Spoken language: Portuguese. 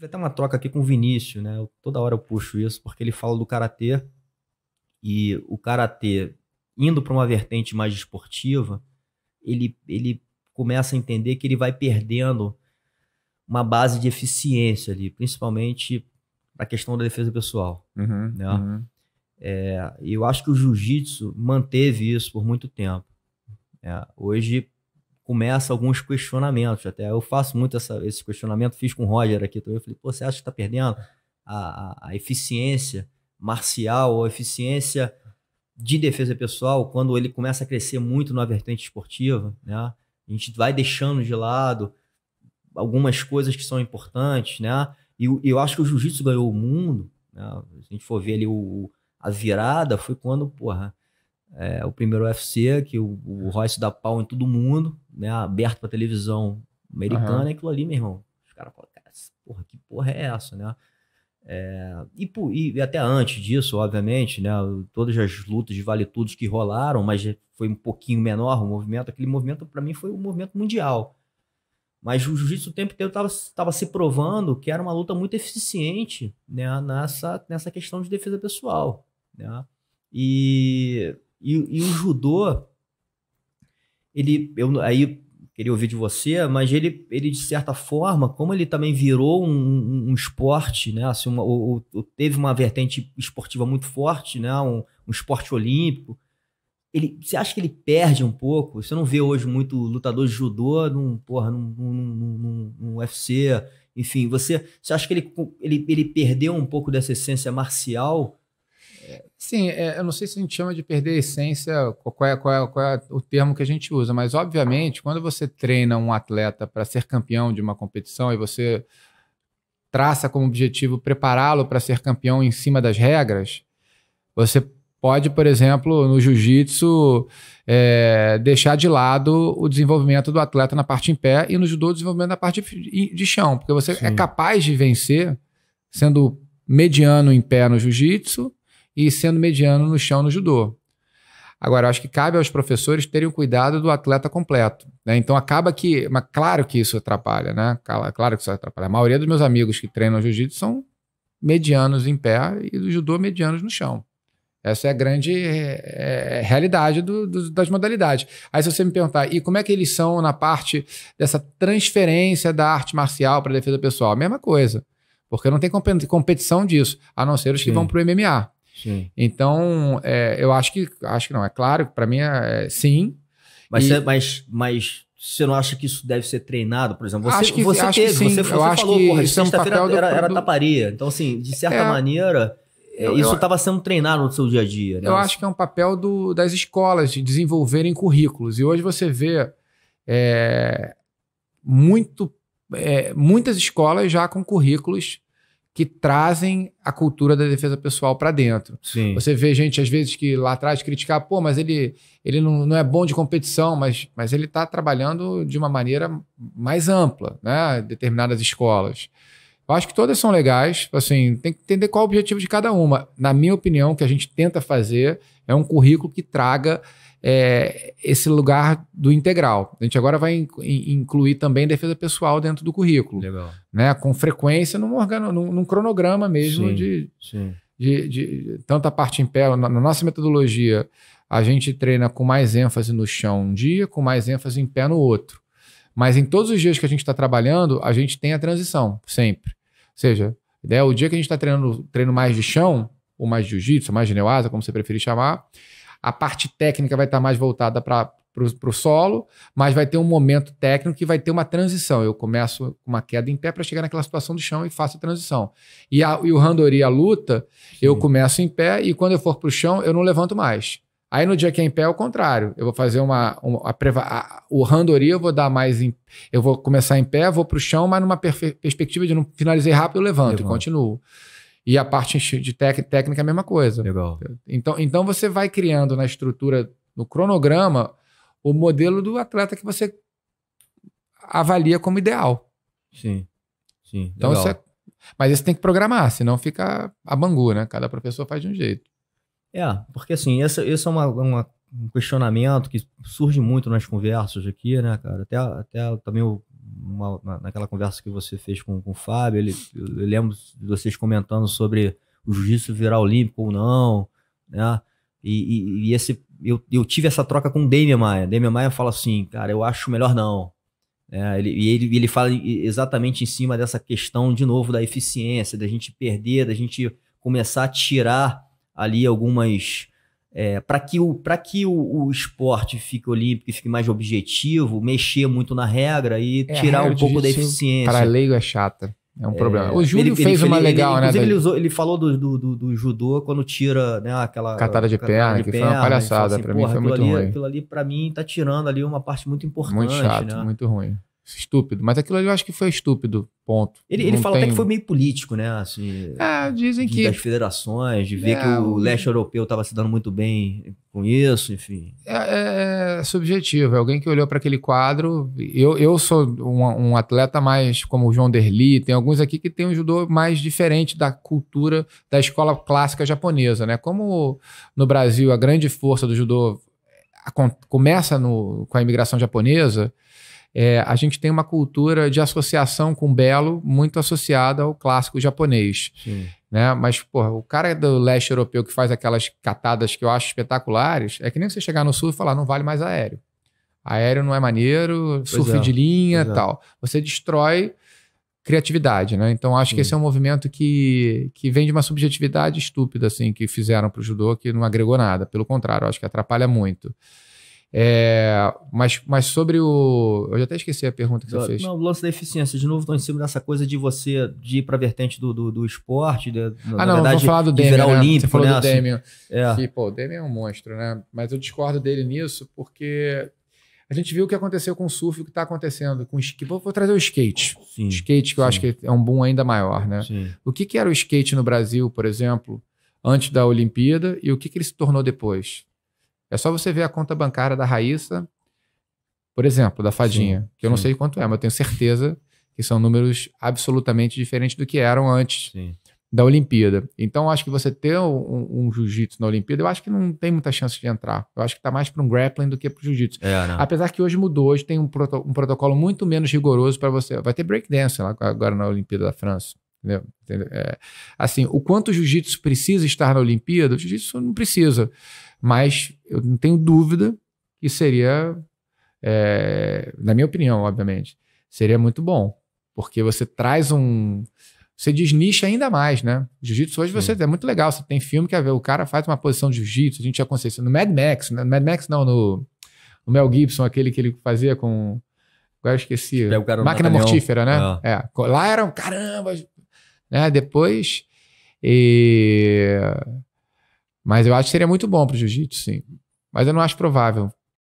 tive até uma troca aqui com o Vinícius, né? Eu, toda hora eu puxo isso porque ele fala do karatê e o karatê indo para uma vertente mais esportiva, ele, ele começa a entender que ele vai perdendo uma base de eficiência ali, principalmente a questão da defesa pessoal. Uhum, né? Uhum. É, eu acho que o jiu-jitsu manteve isso por muito tempo. É, hoje começa alguns questionamentos. Até eu faço muito essa, esse questionamento, fiz com o Roger aqui também. Eu falei, pô, você acha que está perdendo a, a, a, eficiência marcial a eficiência de defesa pessoal quando ele começa a crescer muito na vertente esportiva, né? A gente vai deixando de lado algumas coisas que são importantes, né? E, e eu acho que o jiu-jitsu ganhou o mundo, né? Se a gente for ver ali o, a virada, foi quando, porra, é, o primeiro UFC, que o, o Royce dá pau em todo mundo, né? Aberto pra televisão americana, uhum. e é aquilo ali, meu irmão. Os caras falam, cara, porra, que porra é essa, né? É, e, e, até antes disso, obviamente, né, todas as lutas de vale tudo que rolaram, mas foi um pouquinho menor o movimento. Aquele movimento, para mim, foi um movimento mundial. Mas o jiu-jitsu o tempo inteiro estava se provando que era uma luta muito eficiente né, nessa, nessa questão de defesa pessoal. Né? E e, e o judô, ele, eu, aí queria ouvir de você, mas ele, ele de certa forma, como ele também virou um, um, um esporte, né, assim, uma, ou, ou, teve uma vertente esportiva muito forte, né, um, um esporte olímpico, ele, você acha que ele perde um pouco? Você não vê hoje muito lutador de judô num, porra, num, num, num, num UFC, enfim, você, você acha que ele, ele, ele perdeu um pouco dessa essência marcial Sim, é, eu não sei se a gente chama de perder a essência, qual é, qual é, qual é o termo que a gente usa, mas obviamente, quando você treina um atleta para ser campeão de uma competição e você traça como objetivo prepará-lo para ser campeão em cima das regras, você pode, por exemplo, no jiu-jitsu, é, deixar de lado o desenvolvimento do atleta na parte em pé e no judô o desenvolvimento na parte de, chão, porque você é Sim. é capaz de vencer sendo mediano em pé no jiu-jitsu e sendo mediano no chão no judô. Agora, acho que cabe aos professores terem o cuidado do atleta completo. Né? Então, acaba que. Mas claro que isso atrapalha, né? Claro que isso atrapalha. A maioria dos meus amigos que treinam jiu-jitsu são medianos em pé e do judô medianos no chão. Essa é a grande é, é, é realidade do, do, das modalidades. Aí, se você me perguntar, e como é que eles são na parte dessa transferência da arte marcial para a defesa pessoal? Mesma coisa. Porque não tem competição disso, a não ser os que vão para o MMA. Então, é, eu acho que. Acho que não, é claro, para mim é, é, sim. Mas, e... você, mas, mas você não acha que isso deve ser treinado, por exemplo? Você, acho que, você acho teve, que sim. você, você eu acho falou, que porra, é sexta-feira era, do... taparia. Então, assim, de certa é... maneira. É, eu, isso estava sendo treinado no seu dia a dia. Né? Eu acho que é um papel do, das escolas de desenvolverem currículos. E hoje você vê é, muito, é, muitas escolas já com currículos que trazem a cultura da defesa pessoal para dentro. Sim. Você vê gente, às vezes, que lá atrás criticar, pô, mas ele, ele não, não é bom de competição, mas, mas ele está trabalhando de uma maneira mais ampla, né? Determinadas escolas. Eu acho que todas são legais, assim, tem que entender qual é o objetivo de cada uma. Na minha opinião, o que a gente tenta fazer é um currículo que traga é, esse lugar do integral. A gente agora vai incluir também defesa pessoal dentro do currículo. Legal. Né? Com frequência num, organo, num, num cronograma mesmo sim, de, sim. De, de, tanto a parte em pé, na, na nossa metodologia, a gente treina com mais ênfase no chão um dia, com mais ênfase em pé no outro. Mas em todos os dias que a gente está trabalhando, a gente tem a transição, sempre. Ou seja, né, o dia que a gente está treinando treino mais de chão, ou mais de jiu-jitsu, mais de neoasa, como você preferir chamar, a parte técnica vai estar tá mais voltada para para o solo, mas vai ter um momento técnico que vai ter uma transição. Eu começo com uma queda em pé para chegar naquela situação do chão e faço a transição. E, a, e o randori, a luta, Sim. eu começo em pé e quando eu for para o chão, eu não levanto mais. Aí no dia que é em pé é o contrário. Eu vou fazer uma. uma a, a, o randori eu vou dar mais. Em, eu vou começar em pé, vou para o chão, mas numa perspectiva de não finalizei rápido, eu levanto, levanto. e continuo. E a parte de técnica é a mesma coisa. Legal. Então, então você vai criando na estrutura, no cronograma, o modelo do atleta que você avalia como ideal. Sim. Sim. Então, legal. Mas você tem que programar, senão fica a bangu, né? Cada professor faz de um jeito. É, porque assim, esse, esse é uma, uma, um questionamento que surge muito nas conversas aqui, né, cara? Até, até também o uma, naquela conversa que você fez com, com o Fábio, ele, eu lembro de vocês comentando sobre o jiu-jitsu virar olímpico ou não, né? E, e, e, esse, eu, eu tive essa troca com o Damian Maia. Damian Maia fala assim, cara, eu acho melhor não. É, ele, e ele, ele fala exatamente em cima dessa questão, de novo, da eficiência, da gente perder, da gente começar a tirar ali algumas é, para que, o, que o, o esporte fique olímpico e fique mais objetivo, mexer muito na regra e é, tirar um pouco da eficiência. Para leigo é chata. É um é, problema. É, o Júlio ele, fez ele, uma ele, legal, né? Inclusive, ele, falou do, do, do, do, judô quando tira né, aquela. Catada de perna, de que perna, foi uma palhaçada. Assim, mim foi muito ali, ruim. Aquilo ali, para mim, tá tirando ali uma parte muito importante. Muito chato, né? muito ruim estúpido. Mas aquilo ali eu acho que foi estúpido, ponto. Ele, ele fala tem... até que foi meio político, né? Assim, é, dizem de, que. Das federações, de ver é, que o leste europeu estava se dando muito bem com isso, enfim. É, é, é subjetivo. É alguém que olhou para aquele quadro. Eu, eu sou um, um, atleta mais como o João Derli, tem alguns aqui que tem um judô mais diferente da cultura da escola clássica japonesa, né? Como no Brasil a grande força do judô é, começa no, com a imigração japonesa. É, a gente tem uma cultura de associação com belo muito associada ao clássico japonês. Sim. Né? Mas, porra, o cara é do leste europeu que faz aquelas catadas que eu acho espetaculares, é que nem você chegar no sul e falar, não vale mais aéreo. Aéreo não é maneiro, pois surf é, de linha é. tal. É. Você destrói criatividade, né? Então acho Sim. que esse é um movimento que, que vem de uma subjetividade estúpida assim que fizeram para o judô que não agregou nada, pelo contrário, acho que atrapalha muito. É, mas, mas sobre o. Eu já até esqueci a pergunta que você não, fez. Não, o lance da eficiência. De novo, estou em cima dessa coisa de você de ir para a vertente do, do, do esporte. De, ah, não, verdade, falar do de Demian. Né? Olímpico, você falou né? do assim. Demian. É. Que, pô, o Demian é um monstro, né? Mas eu discordo dele nisso porque a gente viu o que aconteceu com o surf, o que está acontecendo com o skate. Vou, vou, trazer o skate. Sim, skate, que eu acho que é um boom ainda maior, né? Sim. O que, que era o skate no Brasil, por exemplo, antes da Olimpíada e o que, que ele se tornou depois? É só você ver a conta bancária da Raíssa, por exemplo, da Fadinha, sim, que eu sim. não sei quanto é, mas eu tenho certeza que são números absolutamente diferentes do que eram antes sim. da Olimpíada. Então, acho que você ter um, um jiu-jitsu na Olimpíada, eu acho que não tem muita chance de entrar. Eu acho que está mais para um grappling do que para o jiu-jitsu. É, né? Apesar que hoje mudou, hoje tem um, proto um protocolo muito menos rigoroso para você. Vai ter breakdance agora na Olimpíada da França. É, assim, o quanto o jiu-jitsu precisa estar na Olimpíada, o jiu-jitsu não precisa. Mas eu não tenho dúvida que seria, é, na minha opinião, obviamente, seria muito bom. Porque você traz um. Você desnicha ainda mais, né? Jiu-jitsu hoje você, é muito legal. Você tem filme que a ver o cara faz uma posição de jiu-jitsu, a gente já consciência. No Mad Max, no né? Mad Max não, no, no Mel Gibson, aquele que ele fazia com. Agora eu esqueci. É, Máquina mortífera, né? Ah. É. é. Lá eram, caramba! Né? Depois. E mas eu acho que seria muito bom pro jiu-jitsu, sim. Mas eu não acho provável.